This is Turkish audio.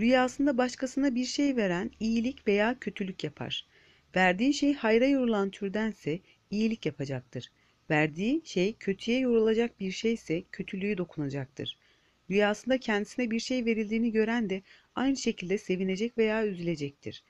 Rüyasında başkasına bir şey veren iyilik veya kötülük yapar. Verdiği şey hayra yorulan türdense iyilik yapacaktır. Verdiği şey kötüye yorulacak bir şeyse kötülüğü dokunacaktır. Rüyasında kendisine bir şey verildiğini gören de aynı şekilde sevinecek veya üzülecektir.